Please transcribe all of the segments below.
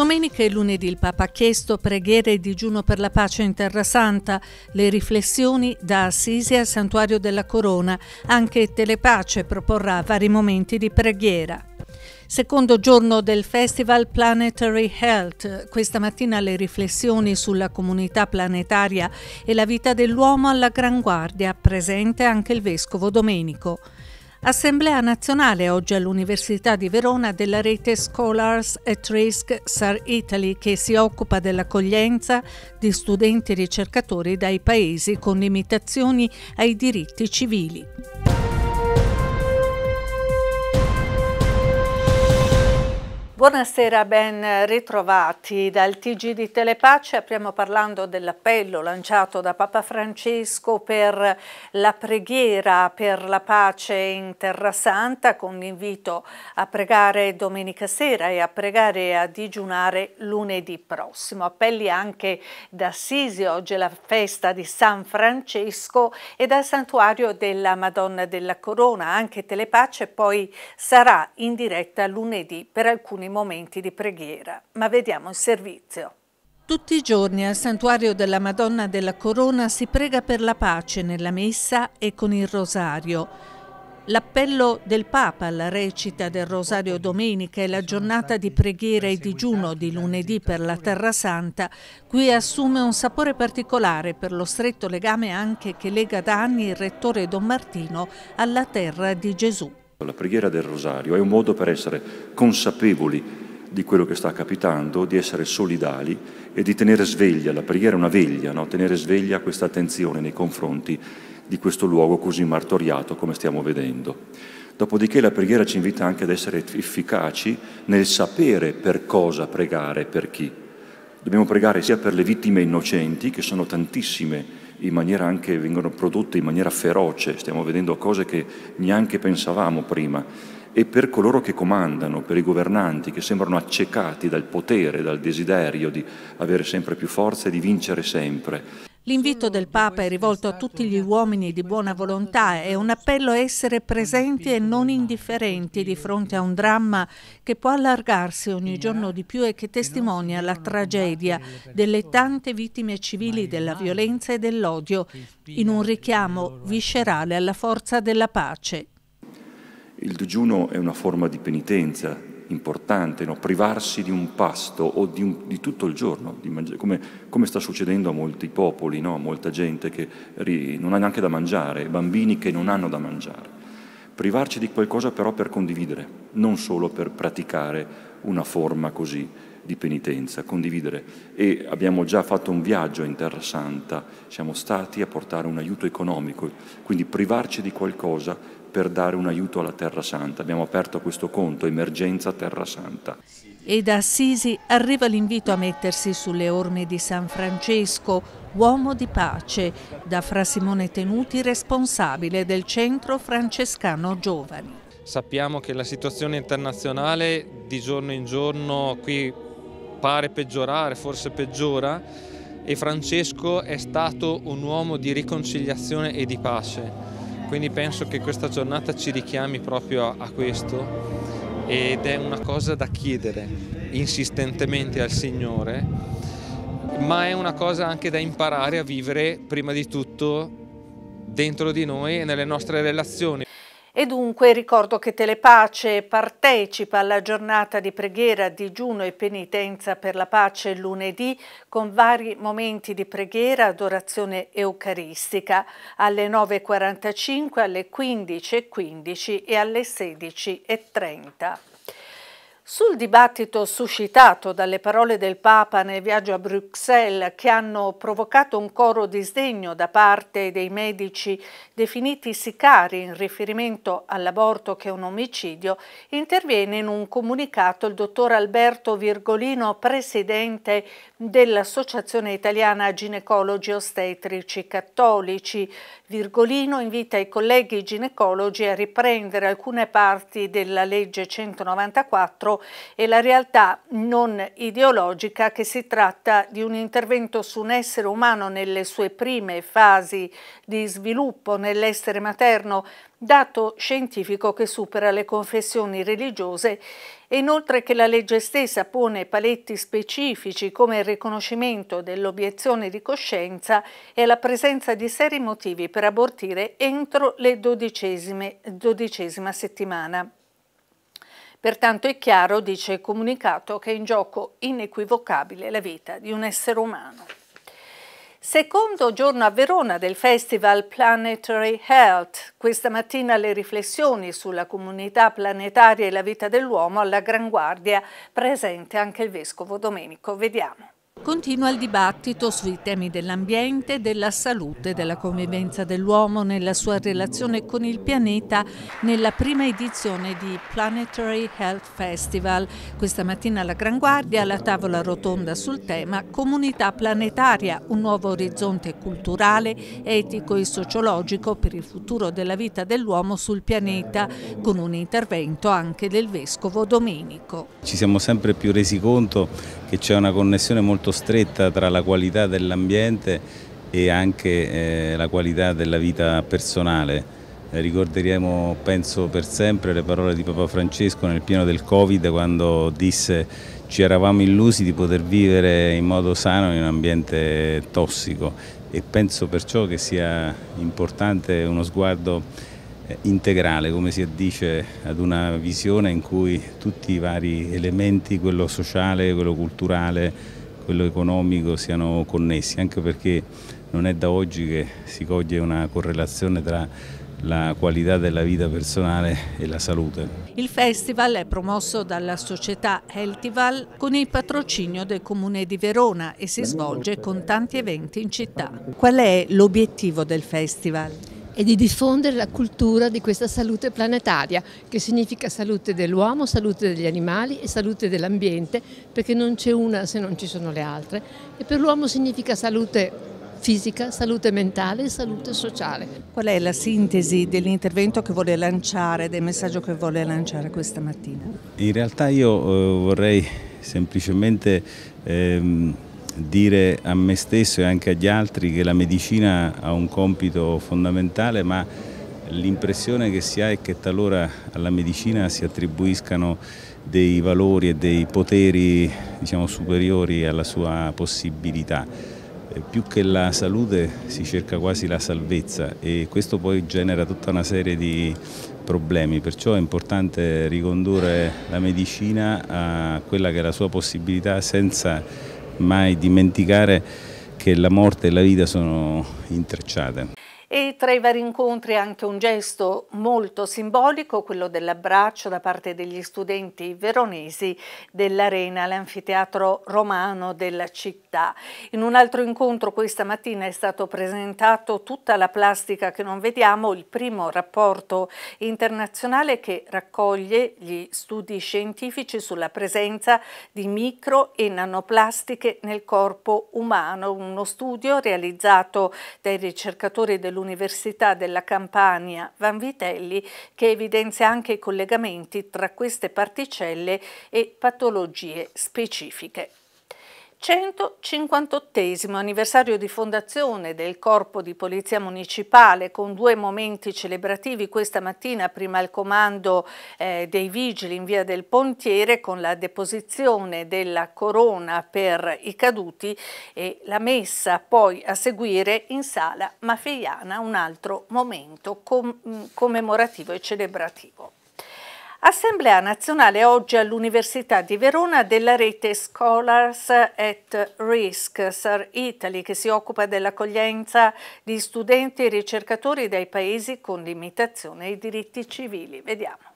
Domenica e lunedì il Papa ha chiesto preghiere e digiuno per la pace in Terra Santa, le riflessioni da Assisi al Santuario della Corona, anche Telepace proporrà vari momenti di preghiera. Secondo giorno del Festival Planetary Health, questa mattina le riflessioni sulla comunità planetaria e la vita dell'uomo alla Gran Guardia, presente anche il Vescovo Domenico. Assemblea nazionale oggi all'Università di Verona della rete Scholars at Risk SAR Italy che si occupa dell'accoglienza di studenti ricercatori dai paesi con limitazioni ai diritti civili. Buonasera, ben ritrovati dal TG di Telepace. Apriamo parlando dell'appello lanciato da Papa Francesco per la preghiera per la pace in Terra Santa con l'invito a pregare domenica sera e a pregare e a digiunare lunedì prossimo. Appelli anche da Sisi, oggi è la festa di San Francesco e dal santuario della Madonna della Corona. Anche Telepace poi sarà in diretta lunedì per alcuni momenti di preghiera, ma vediamo il servizio. Tutti i giorni al santuario della Madonna della Corona si prega per la pace nella messa e con il rosario. L'appello del Papa alla recita del rosario domenica e la giornata di preghiera e digiuno di lunedì per la Terra Santa qui assume un sapore particolare per lo stretto legame anche che lega da anni il rettore Don Martino alla terra di Gesù. La preghiera del rosario è un modo per essere consapevoli di quello che sta capitando, di essere solidali e di tenere sveglia, la preghiera è una veglia, no? tenere sveglia questa attenzione nei confronti di questo luogo così martoriato come stiamo vedendo. Dopodiché la preghiera ci invita anche ad essere efficaci nel sapere per cosa pregare, per chi. Dobbiamo pregare sia per le vittime innocenti, che sono tantissime in maniera anche, vengono prodotte in maniera feroce, stiamo vedendo cose che neanche pensavamo prima, e per coloro che comandano, per i governanti che sembrano accecati dal potere, dal desiderio di avere sempre più forza e di vincere sempre. L'invito del Papa è rivolto a tutti gli uomini di buona volontà è un appello a essere presenti e non indifferenti di fronte a un dramma che può allargarsi ogni giorno di più e che testimonia la tragedia delle tante vittime civili della violenza e dell'odio, in un richiamo viscerale alla forza della pace. Il digiuno è una forma di penitenza, importante, no? privarsi di un pasto o di, un, di tutto il giorno, come, come, sta succedendo a molti popoli, no? a molta gente che ri, non ha neanche da mangiare, bambini che non hanno da mangiare. Privarci di qualcosa però per condividere, non solo per praticare una forma così di penitenza, condividere. E abbiamo già fatto un viaggio in Terra Santa, siamo stati a portare un aiuto economico, quindi privarci di qualcosa per dare un aiuto alla Terra Santa. Abbiamo aperto questo conto, Emergenza Terra Santa. E da Assisi arriva l'invito a mettersi sulle orme di San Francesco, uomo di pace, da Fra Simone Tenuti responsabile del Centro Francescano Giovani. Sappiamo che la situazione internazionale di giorno in giorno qui pare peggiorare, forse peggiora, e Francesco è stato un uomo di riconciliazione e di pace quindi penso che questa giornata ci richiami proprio a questo ed è una cosa da chiedere insistentemente al Signore, ma è una cosa anche da imparare a vivere prima di tutto dentro di noi e nelle nostre relazioni. E dunque ricordo che Telepace partecipa alla giornata di preghiera, digiuno e penitenza per la pace lunedì con vari momenti di preghiera, adorazione eucaristica alle 9.45, alle 15.15 e alle 16.30. Sul dibattito suscitato dalle parole del Papa nel viaggio a Bruxelles, che hanno provocato un coro di sdegno da parte dei medici definiti sicari in riferimento all'aborto che è un omicidio, interviene in un comunicato il dottor Alberto Virgolino, presidente dell'Associazione Italiana Ginecologi Ostetrici Cattolici. Virgolino invita i colleghi ginecologi a riprendere alcune parti della legge 194 e la realtà non ideologica che si tratta di un intervento su un essere umano nelle sue prime fasi di sviluppo, nell'essere materno, dato scientifico che supera le confessioni religiose e inoltre che la legge stessa pone paletti specifici come il riconoscimento dell'obiezione di coscienza e la presenza di seri motivi per abortire entro le dodicesima settimana. Pertanto è chiaro, dice il comunicato, che è in gioco inequivocabile la vita di un essere umano. Secondo giorno a Verona del Festival Planetary Health, questa mattina le riflessioni sulla comunità planetaria e la vita dell'uomo alla Gran Guardia, presente anche il Vescovo Domenico. Vediamo. Continua il dibattito sui temi dell'ambiente, della salute della convivenza dell'uomo nella sua relazione con il pianeta nella prima edizione di Planetary Health Festival. Questa mattina alla Gran Guardia la tavola rotonda sul tema Comunità planetaria, un nuovo orizzonte culturale, etico e sociologico per il futuro della vita dell'uomo sul pianeta, con un intervento anche del Vescovo Domenico. Ci siamo sempre più resi conto che c'è una connessione molto stretta tra la qualità dell'ambiente e anche eh, la qualità della vita personale. Eh, ricorderemo, penso per sempre, le parole di Papa Francesco nel pieno del Covid quando disse ci eravamo illusi di poter vivere in modo sano in un ambiente tossico e penso perciò che sia importante uno sguardo eh, integrale, come si addice ad una visione in cui tutti i vari elementi, quello sociale, quello culturale, quello economico siano connessi, anche perché non è da oggi che si coglie una correlazione tra la qualità della vita personale e la salute. Il festival è promosso dalla società Healthival con il patrocinio del comune di Verona e si svolge con tanti eventi in città. Qual è l'obiettivo del festival? e di diffondere la cultura di questa salute planetaria, che significa salute dell'uomo, salute degli animali e salute dell'ambiente, perché non c'è una se non ci sono le altre. E per l'uomo significa salute fisica, salute mentale e salute sociale. Qual è la sintesi dell'intervento che vuole lanciare, del messaggio che vuole lanciare questa mattina? In realtà io eh, vorrei semplicemente... Ehm dire a me stesso e anche agli altri che la medicina ha un compito fondamentale, ma l'impressione che si ha è che talora alla medicina si attribuiscano dei valori e dei poteri diciamo, superiori alla sua possibilità. Più che la salute si cerca quasi la salvezza e questo poi genera tutta una serie di problemi, perciò è importante ricondurre la medicina a quella che è la sua possibilità senza mai dimenticare che la morte e la vita sono intrecciate. E tra i vari incontri anche un gesto molto simbolico, quello dell'abbraccio da parte degli studenti veronesi dell'Arena, l'anfiteatro romano della città. In un altro incontro questa mattina è stato presentato tutta la plastica che non vediamo, il primo rapporto internazionale che raccoglie gli studi scientifici sulla presenza di micro e nanoplastiche nel corpo umano, uno studio realizzato dai ricercatori dell'Università dell'Università della Campania Vanvitelli che evidenzia anche i collegamenti tra queste particelle e patologie specifiche. 158 anniversario di fondazione del Corpo di Polizia Municipale con due momenti celebrativi questa mattina, prima il comando eh, dei vigili in via del Pontiere con la deposizione della corona per i caduti e la messa poi a seguire in sala Maffeiana, un altro momento com mm, commemorativo e celebrativo. Assemblea nazionale oggi all'Università di Verona della rete Scholars at Risk, SAR Italy, che si occupa dell'accoglienza di studenti e ricercatori dai paesi con limitazione ai diritti civili. Vediamo.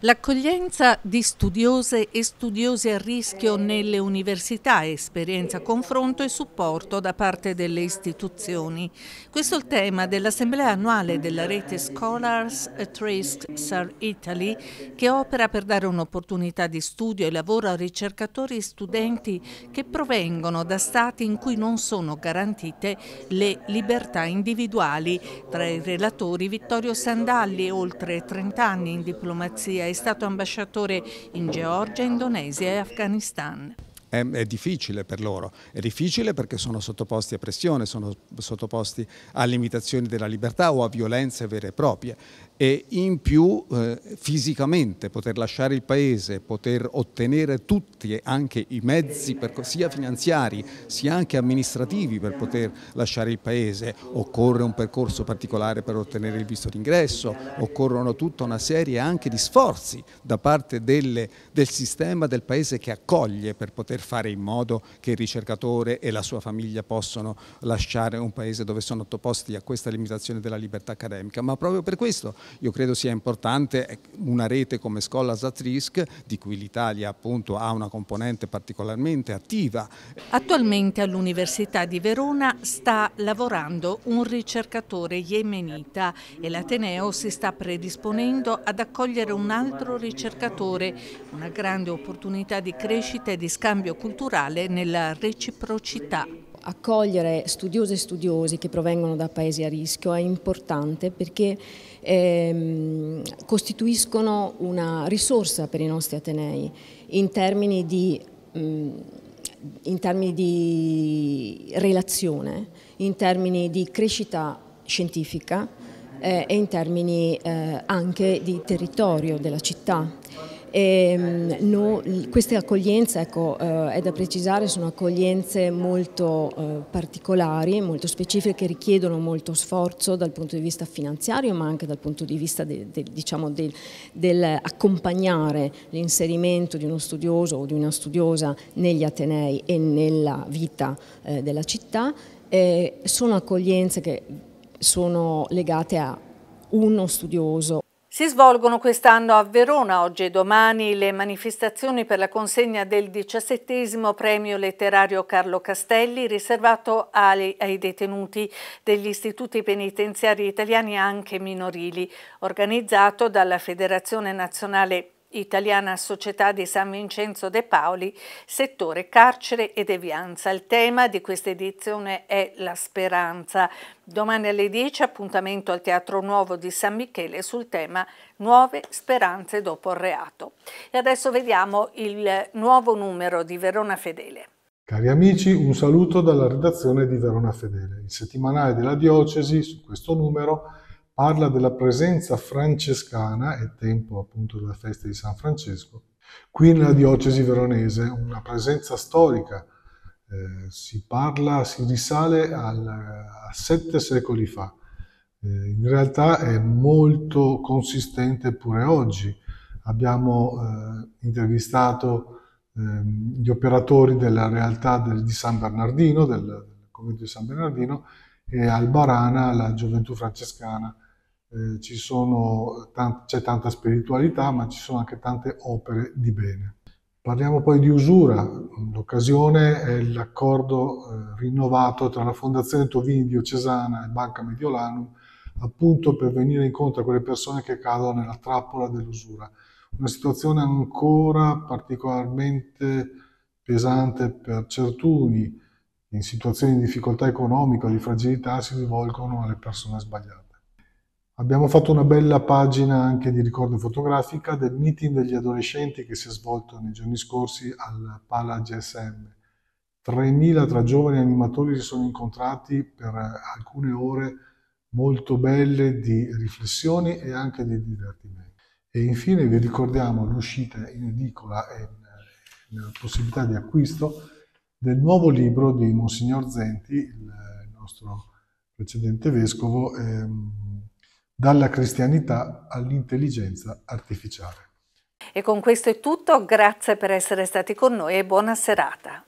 L'accoglienza di studiose e studiosi a rischio nelle università, esperienza, confronto e supporto da parte delle istituzioni. Questo è il tema dell'assemblea annuale della rete Scholars at Risk Sir Italy che opera per dare un'opportunità di studio e lavoro a ricercatori e studenti che provengono da stati in cui non sono garantite le libertà individuali. Tra i relatori Vittorio Sandalli, oltre 30 anni in diplomazia Tunisia, è stato ambasciatore in Georgia, Indonesia e Afghanistan è, difficile per loro, è difficile perché sono sottoposti a pressione, sono sottoposti a limitazioni della libertà o a violenze vere e proprie e in più eh, fisicamente poter lasciare il paese, poter ottenere tutti anche i mezzi per, sia finanziari sia anche amministrativi per poter lasciare il paese, occorre un percorso particolare per ottenere il visto d'ingresso, occorrono tutta una serie anche di sforzi da parte delle, del sistema del paese che accoglie per poter fare in modo che il ricercatore e la sua famiglia possano lasciare un paese dove sono sottoposti a questa limitazione della libertà accademica, ma proprio per questo io credo sia importante eh, una rete come Scolas at Risk, di cui l'Italia appunto ha una componente particolarmente attiva. Attualmente all'Università di Verona sta lavorando un ricercatore yemenita e l'Ateneo si sta predisponendo ad accogliere un altro ricercatore, una grande opportunità di crescita e di scambio culturale nella reciprocità accogliere studiose e studiosi che provengono da paesi a rischio è importante perché ehm, costituiscono una risorsa per i nostri Atenei in termini di, mh, mm, in termini di relazione, in termini di crescita scientifica eh, e in termini eh, anche di territorio della città. E, ehm, no, queste accoglienze, ecco, eh, è da precisare, sono accoglienze molto eh, particolari, molto specifiche, che richiedono molto sforzo dal punto di vista finanziario, ma anche dal punto di vista de, de, diciamo de, dell'accompagnare l'inserimento di uno studioso o di una studiosa negli Atenei e nella vita eh, della città. Eh, sono accoglienze che sono legate a uno studioso si svolgono quest'anno a Verona, oggi e domani, le manifestazioni per la consegna del diciassettesimo premio letterario Carlo Castelli, riservato ai, ai detenuti degli istituti penitenziari italiani anche minorili, organizzato dalla Federazione Nazionale Italiana Società di San Vincenzo De Paoli, settore carcere e devianza. Il tema di questa edizione è la speranza. Domani alle 10 appuntamento al Teatro Nuovo di San Michele sul tema Nuove speranze dopo il reato. E adesso vediamo il nuovo numero di Verona Fedele. Cari amici, un saluto dalla redazione di Verona Fedele. Il settimanale della diocesi su questo numero parla della presenza francescana, è tempo appunto della festa di San Francesco, qui nella diocesi veronese, una presenza storica, eh, si parla, si risale al, a sette secoli fa, eh, in realtà è molto consistente pure oggi. Abbiamo eh, intervistato ehm, gli operatori della realtà del, di San Bernardino, del, del convento di San Bernardino, e al Barana, la gioventù francescana eh, tant c'è tanta spiritualità, ma ci sono anche tante opere di bene. Parliamo poi di usura. L'occasione è l'accordo eh, rinnovato tra la Fondazione Tovini Diocesana e Banca Mediolanum, appunto per venire incontro a quelle persone che cadono nella trappola dell'usura. Una situazione ancora particolarmente pesante per certuni, in situazioni di difficoltà economica di fragilità si rivolgono alle persone sbagliate. Abbiamo fatto una bella pagina anche di ricordo fotografica del meeting degli adolescenti che si è svolto nei giorni scorsi al Pala GSM. 3.000 tra giovani animatori si sono incontrati per alcune ore molto belle di riflessioni e anche di divertimento. E infine vi ricordiamo l'uscita in edicola e la possibilità di acquisto del nuovo libro di Monsignor Zenti, il nostro precedente vescovo. Ehm, dalla cristianità all'intelligenza artificiale. E con questo è tutto, grazie per essere stati con noi e buona serata.